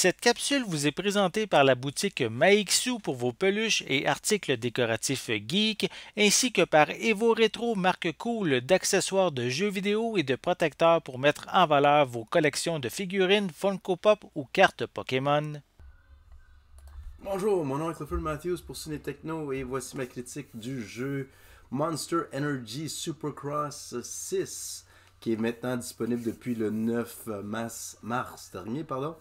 Cette capsule vous est présentée par la boutique Maixu pour vos peluches et articles décoratifs geek, ainsi que par Evo Retro, marque cool d'accessoires de jeux vidéo et de protecteurs pour mettre en valeur vos collections de figurines Funko Pop ou cartes Pokémon. Bonjour, mon nom est Clifford Matthews pour Ciné Techno et voici ma critique du jeu Monster Energy Supercross 6 qui est maintenant disponible depuis le 9 mars, mars dernier. Pardon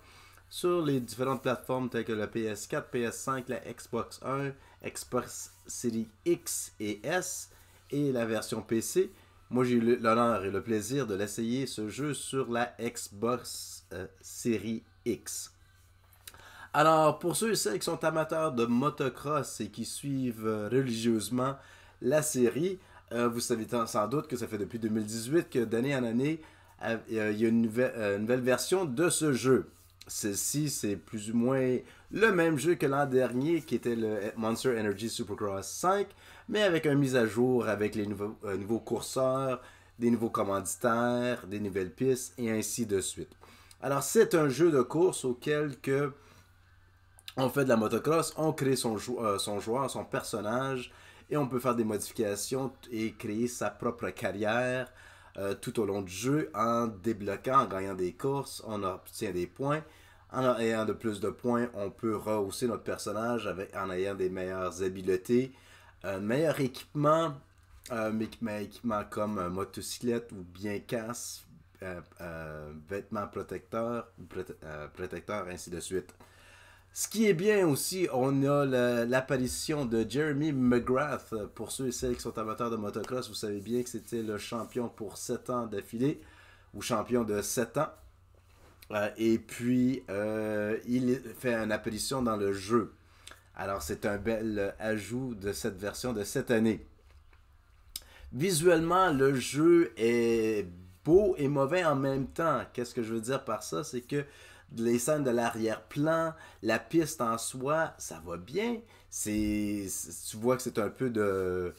sur les différentes plateformes telles que la PS4, PS5, la Xbox One, Xbox Series X et S et la version PC. Moi, j'ai eu l'honneur et le plaisir de l'essayer ce jeu sur la Xbox euh, Series X. Alors, pour ceux et celles qui sont amateurs de motocross et qui suivent euh, religieusement la série, euh, vous savez sans doute que ça fait depuis 2018 que d'année en année, il y a une nouvelle version de ce jeu. Ceci, ci c'est plus ou moins le même jeu que l'an dernier, qui était le Monster Energy Supercross 5, mais avec une mise à jour avec les nouveaux, euh, courseurs, des nouveaux commanditaires, des nouvelles pistes, et ainsi de suite. Alors, c'est un jeu de course auquel on fait de la motocross, on crée euh, son joueur, son personnage, et on peut faire des modifications et créer sa propre carrière euh, tout au long du jeu en débloquant, en gagnant des courses, on obtient des points. En ayant de plus de points, on peut rehausser notre personnage en ayant des meilleures habiletés, un euh, meilleur équipement, euh, équipement comme euh, motocyclette ou bien casse, vêtements protecteurs, protecteurs, ainsi de suite. Ce qui est bien aussi, on a l'apparition de Jeremy McGrath. Pour ceux et celles qui sont amateurs de motocross, vous savez bien que c'était le champion pour 7 ans d'affilée, ou champion de 7 ans. Euh, et puis, euh, il fait une apparition dans le jeu. Alors, c'est un bel ajout de cette version de cette année. Visuellement, le jeu est beau et mauvais en même temps. Qu'est-ce que je veux dire par ça? C'est que les scènes de l'arrière-plan, la piste en soi, ça va bien. C'est, tu vois que c'est un peu de...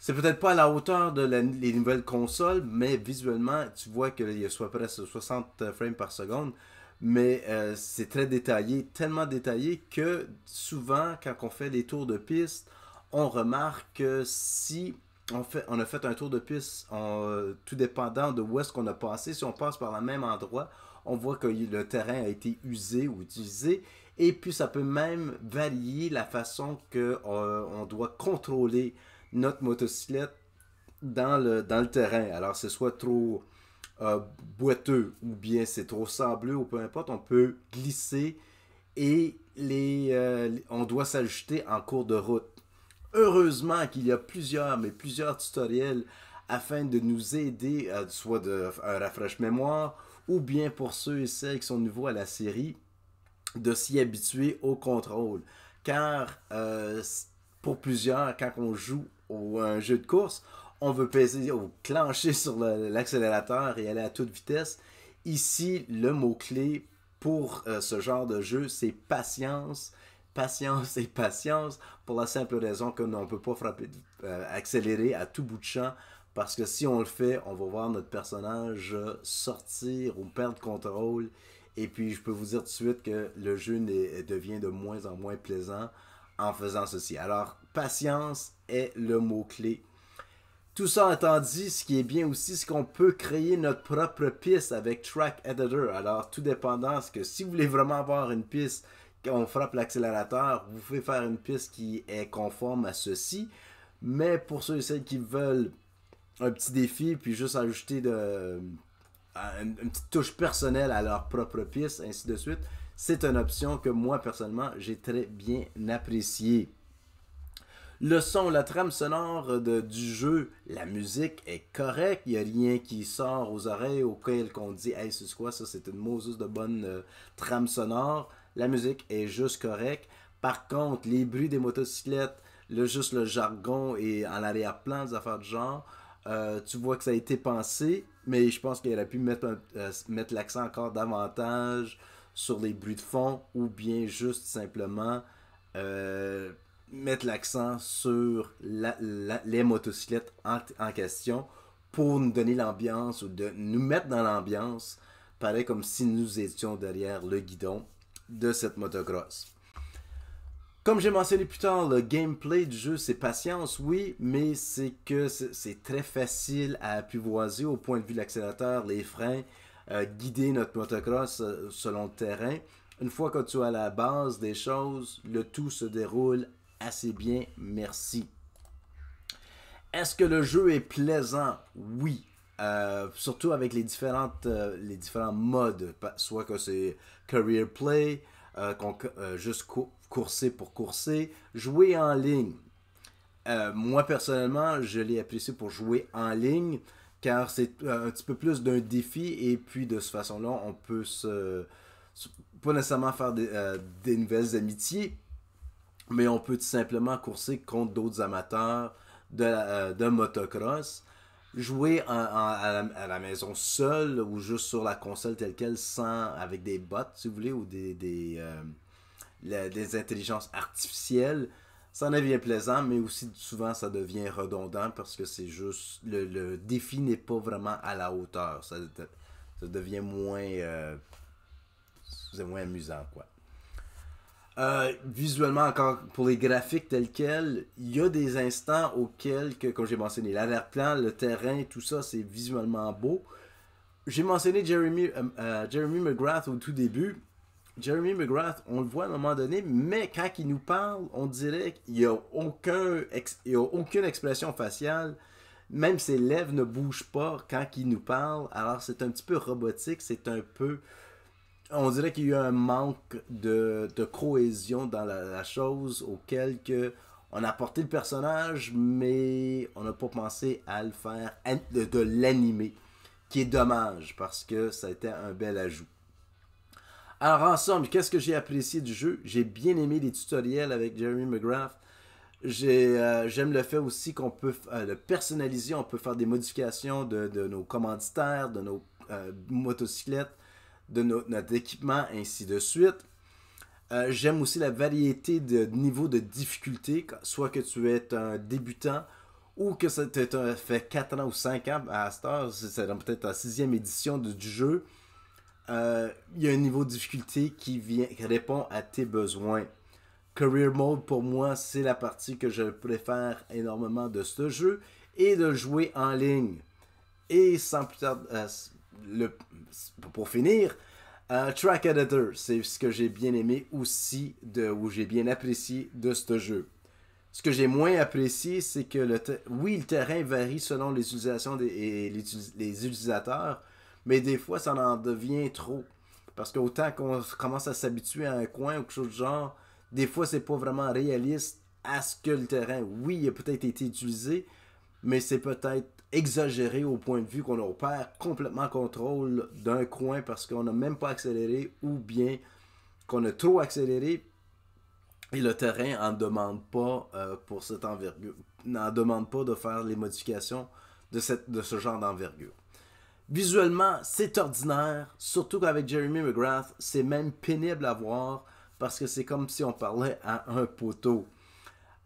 C'est peut-être pas à la hauteur de les nouvelles consoles, mais visuellement, tu vois qu'il y a soit presque 60 frames par seconde. Mais euh, c'est très détaillé, tellement détaillé que souvent, quand on fait des tours de piste, on remarque que si on, fait, a fait un tour de piste, euh, tout dépendant de où est-ce qu'on a passé, si on passe par le même endroit, on voit que le terrain a été usé ou utilisé. Et puis ça peut même varier la façon que euh, doit contrôler notre motocyclette dans le, terrain. Alors c'est soit trop euh, boiteux ou bien c'est trop sableux ou peu importe, on peut glisser et euh, on doit s'ajuster en cours de route. Heureusement qu'il y a plusieurs, mais plusieurs tutoriels afin de nous aider, soit de, un rafraîche mémoire, ou bien pour ceux et celles qui sont nouveaux à la série, de s'y habituer au contrôle. Car euh, pour plusieurs, quand on joue au, un jeu de course, on veut peser ou clencher sur l'accélérateur et aller à toute vitesse. Ici, le mot-clé pour euh, ce genre de jeu, c'est patience, patience et patience, pour la simple raison que on ne peut pas frapper, euh, accélérer à tout bout de champ parce que si on le fait, on va voir notre personnage euh, sortir ou perdre contrôle. Et puis, je peux vous dire tout de suite que le jeu devient de moins en moins plaisant en faisant ceci. Alors, patience est le mot-clé. Tout ça étant dit, ce qui est bien aussi, c'est qu'on peut créer notre propre piste avec Track Editor. Alors, tout dépendant, ce que si vous voulez vraiment avoir une piste, qu'on frappe l'accélérateur, vous pouvez faire une piste qui est conforme à ceci. Mais pour ceux et celles qui veulent un petit défi, puis juste ajouter de, euh, une, petite touche personnelle à leur propre piste, ainsi de suite. C'est une option que moi, personnellement, j'ai très bien appréciée. Le son, la trame sonore du jeu, la musique est correcte. Il n'y a rien qui sort aux oreilles auxquelles qu'on dit Hey, c'est quoi ça C'est une Moses de bonne euh, trame sonore. La musique est juste correcte. Par contre, les bruits des motocyclettes, le, juste le jargon et en arrière-plan, des affaires de genre, euh, tu vois que ça a été pensé, mais je pense qu'il aurait pu mettre, euh, l'accent encore davantage sur les bruits de fond ou bien juste simplement euh, mettre l'accent sur les motocyclettes en, question pour nous donner l'ambiance ou de nous mettre dans l'ambiance, pareil comme si nous étions derrière le guidon de cette motocross. Comme j'ai mentionné plus tard, le gameplay du jeu, c'est patience, oui, mais c'est que c'est très facile à apprivoiser au point de vue de l'accélérateur, les freins, euh, guider notre motocross euh, selon le terrain. Une fois que tu as la base des choses, le tout se déroule assez bien, merci. Est-ce que le jeu est plaisant? Oui. Euh, surtout avec les, différentes, les différents modes, soit que c'est Career Play, euh, euh, juste courser pour courser, jouer en ligne. Euh, moi, personnellement, je l'ai apprécié pour jouer en ligne, car c'est un petit peu plus d'un défi, et puis de cette façon-là, on peut se, pas nécessairement faire des, nouvelles amitiés, mais on peut tout simplement courser contre d'autres amateurs de motocross jouer à, la, maison seul ou juste sur la console telle qu'elle, sans, avec des bots, si vous voulez, ou des, des, euh, intelligences artificielles, ça en devient plaisant, mais aussi souvent ça devient redondant parce que c'est juste. Le, défi n'est pas vraiment à la hauteur. Ça, devient moins. Euh, moins amusant, quoi. Euh, visuellement, encore pour les graphiques tels quels, il y a des instants auxquels, que, comme j'ai mentionné, l'arrière-plan, le terrain, tout ça, c'est visuellement beau. J'ai mentionné Jeremy, euh, euh, McGrath au tout début. Jeremy McGrath, on le voit à un moment donné, mais quand il nous parle, on dirait qu'il n'y a, aucun a aucune expression faciale. Même ses lèvres ne bougent pas quand il nous parle. Alors c'est un petit peu robotique, c'est un peu on dirait qu'il y a eu un manque de, cohésion dans la, chose auquel on a porté le personnage, mais on n'a pas pensé à le faire, de, l'animer, qui est dommage parce que ça a été un bel ajout. Alors, ensemble qu'est-ce que j'ai apprécié du jeu J'ai bien aimé les tutoriels avec Jeremy McGrath. Euh, j'aime le fait aussi qu'on peut le euh, personnaliser, on peut faire des modifications de, nos commanditaires, de nos euh, motocyclettes de notre équipement, ainsi de suite. Euh, j'aime aussi la variété de niveaux de difficulté, soit que tu es un débutant ou que ça as fait 4 ans ou 5 ans à cette heure, c'est peut-être la sixième édition du, jeu. Euh, il y a un niveau de difficulté qui, vient, répond à tes besoins. Career Mode, pour moi, c'est la partie que je préfère énormément de ce jeu et de jouer en ligne. Et sans plus tarder, euh, le, pour finir, un Track Editor, c'est ce que j'ai bien aimé aussi, de, ou j'ai bien apprécié de ce jeu. Ce que j'ai moins apprécié, c'est que le oui, le terrain varie selon les utilisations des, et les, utilisateurs, mais des fois, ça en devient trop. Parce qu'autant qu'on commence à s'habituer à un coin ou quelque chose du genre, des fois, c'est pas vraiment réaliste à ce que le terrain, oui, a peut-être été utilisé, mais c'est peut-être exagéré au point de vue qu'on opère complètement contrôle d'un coin parce qu'on n'a même pas accéléré ou bien qu'on a trop accéléré et le terrain n'en demande pas euh, pour cette envergure, n'en demande pas de faire les modifications de, de ce genre d'envergure. Visuellement, c'est ordinaire, surtout qu'avec Jeremy McGrath, c'est même pénible à voir parce que c'est comme si on parlait à un poteau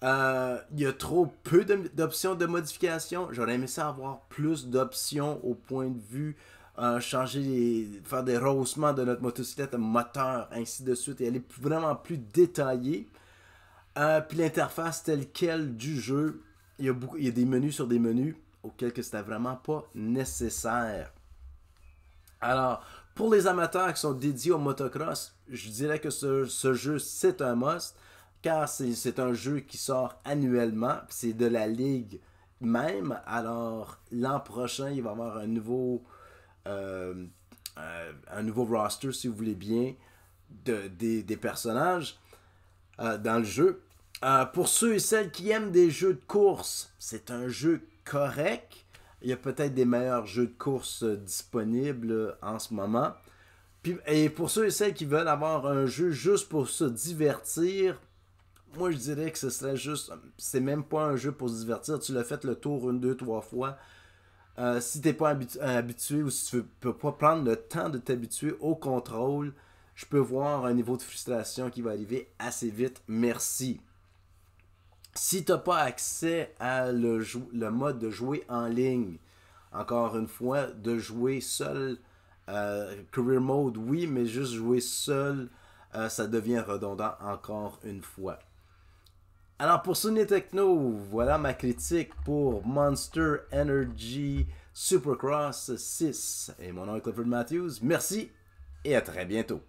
il euh, y a trop peu d'options de modification. J'aurais aimé ça avoir plus d'options au point de vue euh, changer faire des rehaussements de notre motocyclette, moteur, ainsi de suite, et aller vraiment plus détaillée. Euh, puis l'interface telle quelle du jeu, il y, a des menus sur des menus auxquels que c'était vraiment pas nécessaire. Alors, pour les amateurs qui sont dédiés au motocross, je dirais que ce jeu, c'est un must car c'est un jeu qui sort annuellement, c'est de la ligue même. Alors l'an prochain, il va y avoir un nouveau, euh, euh, roster, si vous voulez bien, de, des, personnages euh, dans le jeu. pour ceux et celles qui aiment des jeux de course, c'est un jeu correct. Il y a peut-être des meilleurs jeux de course disponibles en ce moment. et pour ceux et celles qui veulent avoir un jeu juste pour se divertir, moi je dirais que ce serait juste. C'est même pas un jeu pour se divertir. Tu l'as fait le tour une, deux, trois fois. Euh, si t'es pas habitué ou si tu ne peux pas prendre le temps de t'habituer au contrôle, je peux voir un niveau de frustration qui va arriver assez vite. Merci. Si tu t'as pas accès à le, mode de jouer en ligne, encore une fois, de jouer seul, euh, career mode, oui, mais juste jouer seul, euh, ça devient redondant encore une fois. Alors pour Sony Techno, voilà ma critique pour Monster Energy Supercross 6. Et mon nom est Clifford Matthews. Merci et à très bientôt.